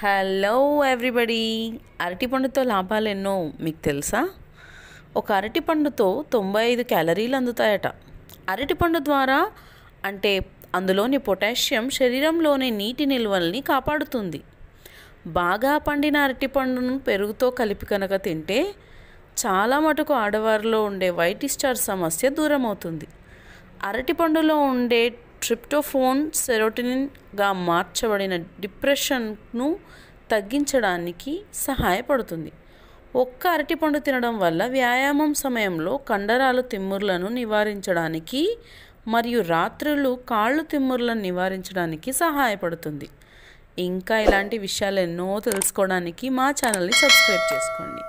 hello everybody అరటిపండుతో లాభాలు ఎన్నో మీకు తెలుసా ఒక అరటిపండుతో తొంభై ఐదు క్యాలరీలు అందుతాయట అరటిపండు ద్వారా అంటే అందులోని పొటాషియం శరీరంలోని నీటి నిల్వల్ని కాపాడుతుంది బాగా పండిన అరటిపండును పెరుగుతో కలిపి కనుక తింటే చాలా మటుకు ఆడవారిలో ఉండే వైట్ స్టార్ సమస్య దూరం అవుతుంది అరటిపండులో ఉండే ట్రిప్టోఫోన్ సెరోటినిన్గా మార్చబడిన డిప్రెషన్ను తగ్గించడానికి సహాయపడుతుంది ఒక్క అరటిపండు తినడం వల్ల వ్యాయామం సమయంలో కండరాలు తిమ్మురులను నివారించడానికి మరియు రాత్రులు కాళ్ళు తిమ్మురులను నివారించడానికి సహాయపడుతుంది ఇంకా ఇలాంటి విషయాలు ఎన్నో తెలుసుకోవడానికి మా ఛానల్ని సబ్స్క్రైబ్ చేసుకోండి